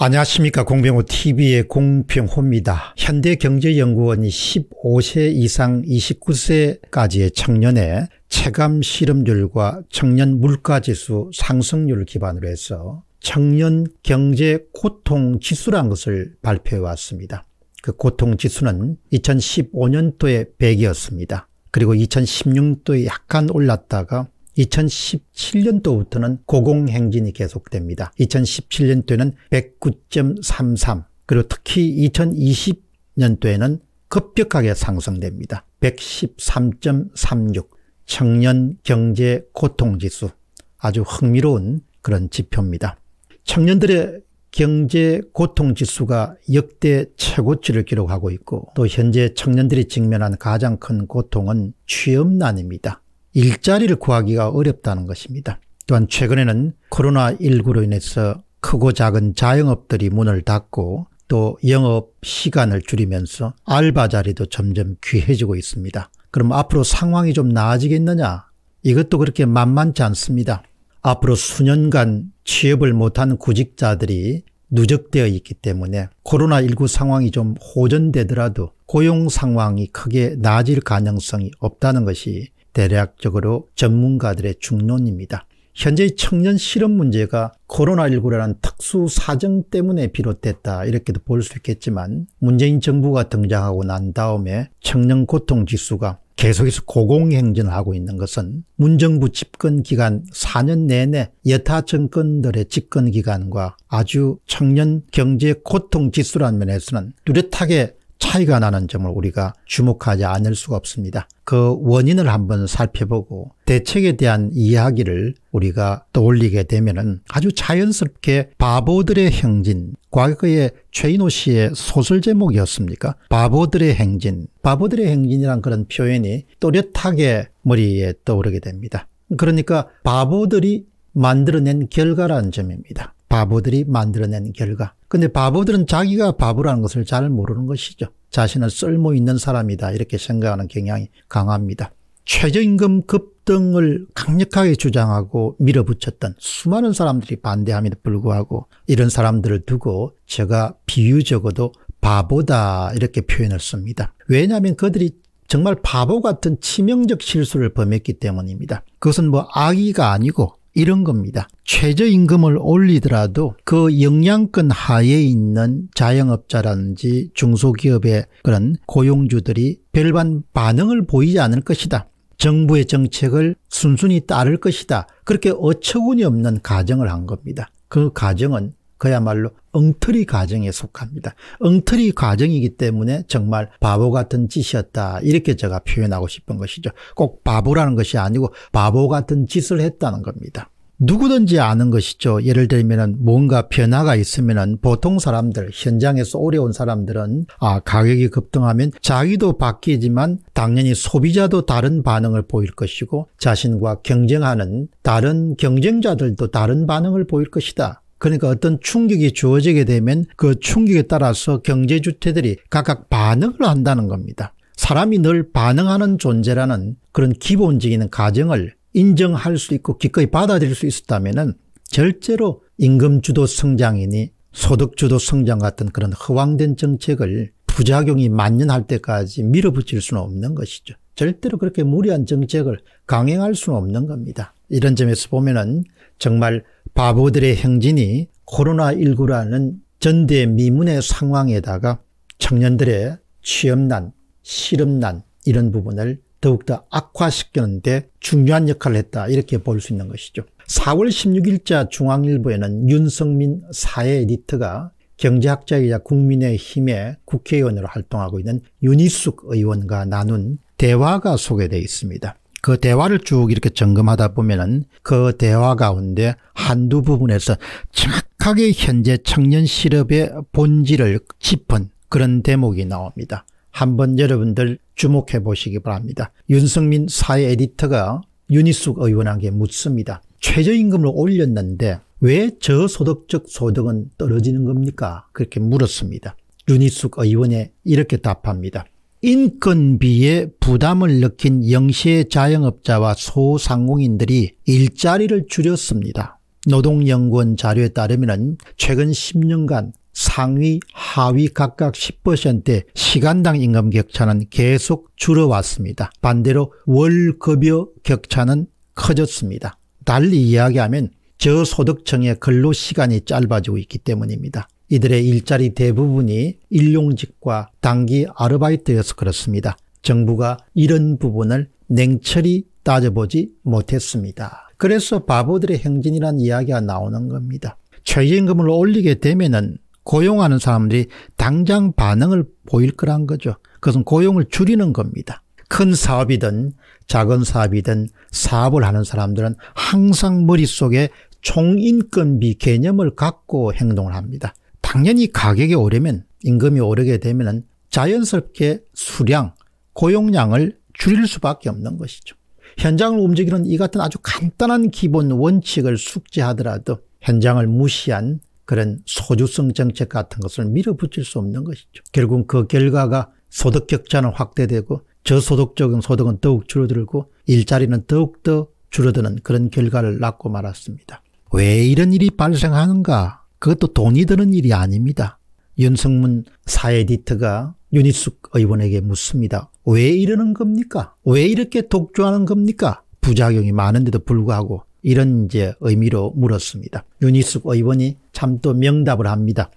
안녕하십니까 공병호 tv의 공병호입니다. 현대경제연구원이 15세 이상 29세까지의 청년의 체감 실업률과 청년 물가지수 상승률을 기반으로 해서 청년 경제 고통 지수라 것을 발표해 왔습니다. 그 고통 지수는 2015년도에 100이었습니다. 그리고 2016도에 약간 올랐다가 2017년도부터는 고공행진이 계속됩니다. 2017년도에는 109.33 그리고 특히 2020년도에는 급격하게 상승됩니다. 113.36 청년 경제 고통지수 아주 흥미로운 그런 지표입니다. 청년들의 경제 고통지수가 역대 최고치를 기록하고 있고 또 현재 청년들이 직면한 가장 큰 고통은 취업난입니다. 일자리를 구하기가 어렵다는 것입니다. 또한 최근에는 코로나19로 인해서 크고 작은 자영업들이 문을 닫고 또 영업 시간을 줄이면서 알바 자리도 점점 귀해지고 있습니다. 그럼 앞으로 상황이 좀 나아지겠느냐? 이것도 그렇게 만만치 않습니다. 앞으로 수년간 취업을 못한 구직자들이 누적되어 있기 때문에 코로나19 상황이 좀 호전되더라도 고용 상황이 크게 나아질 가능성이 없다는 것이 대략적으로 전문가들의 중론입니다. 현재의 청년 실업 문제가 코로나19라는 특수 사정 때문에 비롯됐다 이렇게도 볼 수 있겠지만 문재인 정부가 등장하고 난 다음에 청년 고통지수가 계속해서 고공행진을 하고 있는 것은 문정부 집권기간 4년 내내 여타 정권들의 집권기간과 아주 청년 경제 고통지수라는 면에서는 뚜렷하게 차이가 나는 점을 우리가 주목하지 않을 수가 없습니다. 그 원인을 한번 살펴보고 대책에 대한 이야기를 우리가 떠올리게 되면 아주 자연스럽게 바보들의 행진 과거의 최인호 씨의 소설 제목이었습니까 바보들의 행진 바보들의 행진이란 그런 표현이 또렷하게 머리에 떠오르게 됩니다. 그러니까 바보들이 만들어낸 결과라는 점입니다. 바보들이 만들어낸 결과 근데 바보들은 자기가 바보라는 것을 잘 모르는 것이죠. 자신은 쓸모 있는 사람이다 이렇게 생각하는 경향이 강합니다. 최저임금 급등을 강력하게 주장하고 밀어붙였던 수많은 사람들이 반대함에도 불구하고 이런 사람들을 두고 제가 비유적어도 바보다 이렇게 표현을 씁니다. 왜냐하면 그들이 정말 바보 같은 치명적 실수를 범했기 때문입니다. 그것은 뭐 악의가 아니고 이런 겁니다. 최저임금을 올리더라도 그 영향권 하에 있는 자영업자라든지 중소기업의 그런 고용주들이 별반 반응을 보이지 않을 것이다. 정부의 정책을 순순히 따를 것이다. 그렇게 어처구니없는 가정을 한 겁니다. 그 가정은 그야말로 엉터리 가정에 속합니다. 엉터리 가정이기 때문에 정말 바보 같은 짓이었다. 이렇게 제가 표현하고 싶은 것이죠. 꼭 바보라는 것이 아니고 바보 같은 짓을 했다는 겁니다. 누구든지 아는 것이죠. 예를 들면 뭔가 변화가 있으면 보통 사람들 현장에서 오래 온 사람들은 아 가격이 급등하면 자기도 바뀌지만 당연히 소비자도 다른 반응을 보일 것이고 자신과 경쟁하는 다른 경쟁자들도 다른 반응을 보일 것이다. 그러니까 어떤 충격이 주어지게 되면 그 충격에 따라서 경제 주체들이 각각 반응을 한다는 겁니다. 사람이 늘 반응하는 존재라는 그런 기본적인 가정을 인정할 수 있고 기꺼이 받아들일 수 있었다면 절대로 임금주도 성장이니 소득주도 성장 같은 그런 허황된 정책을 부작용이 만연할 때까지 밀어붙일 수는 없는 것이죠. 절대로 그렇게 무리한 정책을 강행할 수는 없는 겁니다. 이런 점에서 보면 은 정말 바보들의 행진이 코로나19라는 전대미문의 상황에다가 청년들의 취업난, 실업난 이런 부분을 더욱더 악화시키는데 중요한 역할을 했다 이렇게 볼 수 있는 것이죠. 4월 16일자 중앙일보에는 윤성민 사회 에디터가 경제학자이자 국민의힘의 국회의원으로 활동하고 있는 윤희숙 의원과 나눈 대화가 소개되어 있습니다. 그 대화를 쭉 이렇게 점검하다 보면은 그 대화 가운데 한두 부분에서 정확하게 현재 청년 실업의 본질을 짚은 그런 대목이 나옵니다. 한번 여러분들 주목해 보시기 바랍니다. 윤성민 사회 에디터가 윤희숙 의원에게 묻습니다. 최저임금을 올렸는데 왜 저소득적 소득은 떨어지는 겁니까? 그렇게 물었습니다. 윤희숙 의원에 이렇게 답합니다. 인건비에 부담을 느낀 영시의 자영업자와 소상공인들이 일자리를 줄였습니다. 노동연구원 자료에 따르면 최근 10년간 상위, 하위 각각 10%의 시간당 임금 격차는 계속 줄어왔습니다. 반대로 월급여 격차는 커졌습니다. 달리 이야기하면 저소득층의 근로시간이 짧아지고 있기 때문입니다. 이들의 일자리 대부분이 일용직과 단기 아르바이트여서 그렇습니다. 정부가 이런 부분을 냉철히 따져보지 못했습니다. 그래서 바보들의 행진이란 이야기가 나오는 겁니다. 최저임금을 올리게 되면은 고용하는 사람들이 당장 반응을 보일 거란 거죠. 그것은 고용을 줄이는 겁니다. 큰 사업이든 작은 사업이든 사업을 하는 사람들은 항상 머릿속에 총인건비 개념을 갖고 행동을 합니다. 당연히 가격이 오르면 임금이 오르게 되면 자연스럽게 수량, 고용량을 줄일 수밖에 없는 것이죠. 현장을 움직이는 이 같은 아주 간단한 기본 원칙을 숙지하더라도 현장을 무시한 그런 소주성 정책 같은 것을 밀어붙일 수 없는 것이죠. 결국 그 결과가 소득 격차는 확대되고 저소득적인 소득은 더욱 줄어들고 일자리는 더욱더 줄어드는 그런 결과를 낳고 말았습니다. 왜 이런 일이 발생하는가 그것도 돈이 드는 일이 아닙니다. 윤석문 사에디트가 윤희숙 의원에게 묻습니다. 왜 이러는 겁니까? 왜 이렇게 독주하는 겁니까? 부작용이 많은데도 불구하고 이런 이제 의미로 물었습니다. 윤희숙 의원이 참 또 명답을 합니다.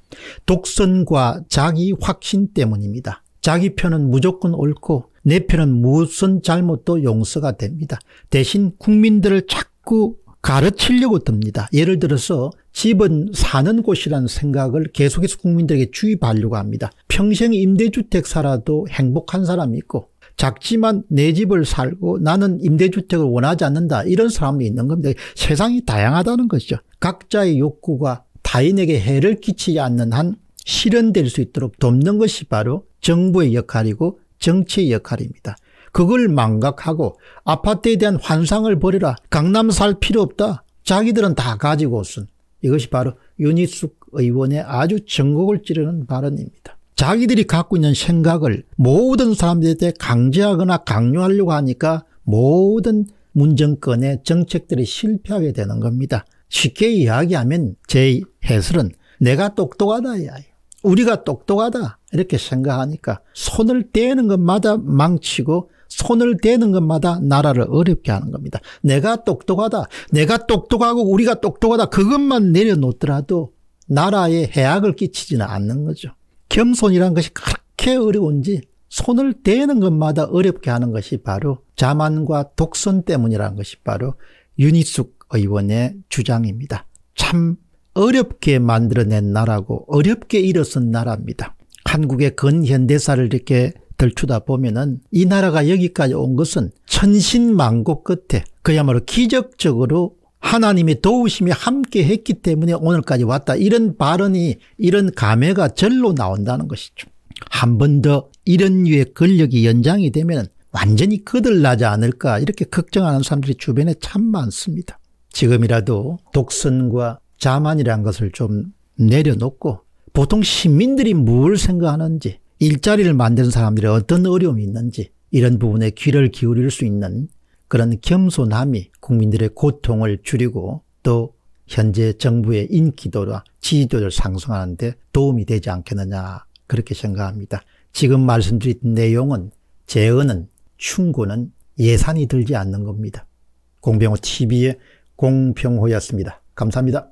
독선과 자기 확신 때문입니다. 자기 편은 무조건 옳고 내 편은 무슨 잘못도 용서가 됩니다. 대신 국민들을 자꾸 가르치려고 듭니다. 예를 들어서 집은 사는 곳이라는 생각을 계속해서 국민들에게 주입하려고 합니다. 평생 임대주택 살아도 행복한 사람이 있고 작지만 내 집을 살고 나는 임대주택을 원하지 않는다 이런 사람도 있는 겁니다. 세상이 다양하다는 것이죠. 각자의 욕구가 타인에게 해를 끼치지 않는 한 실현될 수 있도록 돕는 것이 바로 정부의 역할이고 정치의 역할입니다. 그걸 망각하고 아파트에 대한 환상을 버리라 강남 살 필요 없다. 자기들은 다 가지고 온순. 이것이 바로 윤희숙 의원의 아주 전곡을 찌르는 발언입니다. 자기들이 갖고 있는 생각을 모든 사람들한테 강제하거나 강요하려고 하니까 모든 문정권의 정책들이 실패하게 되는 겁니다. 쉽게 이야기하면 제 해설은 내가 똑똑하다 이야 우리가 똑똑하다 이렇게 생각하니까 손을 떼는 것마다 망치고 손을 대는 것마다 나라를 어렵게 하는 겁니다. 내가 똑똑하다. 내가 똑똑하고 우리가 똑똑하다. 그것만 내려놓더라도 나라에 해악을 끼치지는 않는 거죠. 겸손이란 것이 그렇게 어려운지 손을 대는 것마다 어렵게 하는 것이 바로 자만과 독선 때문이라는 것이 바로 윤희숙 의원의 주장입니다. 참 어렵게 만들어낸 나라고 어렵게 일어선 나라입니다. 한국의 근현대사를 이렇게 들추다 보면은 이 나라가 여기까지 온 것은 천신만고 끝에 그야말로 기적적으로 하나님이 도우심이 함께 했기 때문에 오늘까지 왔다. 이런 발언이 이런 감회가 절로 나온다는 것이죠. 한 번 더 이런 유의 권력이 연장이 되면 완전히 거들나지 않을까 이렇게 걱정하는 사람들이 주변에 참 많습니다. 지금이라도 독선과 자만이란 것을 좀 내려놓고 보통 시민들이 뭘 생각하는지 일자리를 만드는 사람들이 어떤 어려움이 있는지 이런 부분에 귀를 기울일 수 있는 그런 겸손함이 국민들의 고통을 줄이고 또 현재 정부의 인기도와 지지도를 상승하는 데 도움이 되지 않겠느냐 그렇게 생각합니다. 지금 말씀드린 내용은 재원은 충고는 예산이 들지 않는 겁니다. 공병호 TV의 공병호였습니다 감사합니다.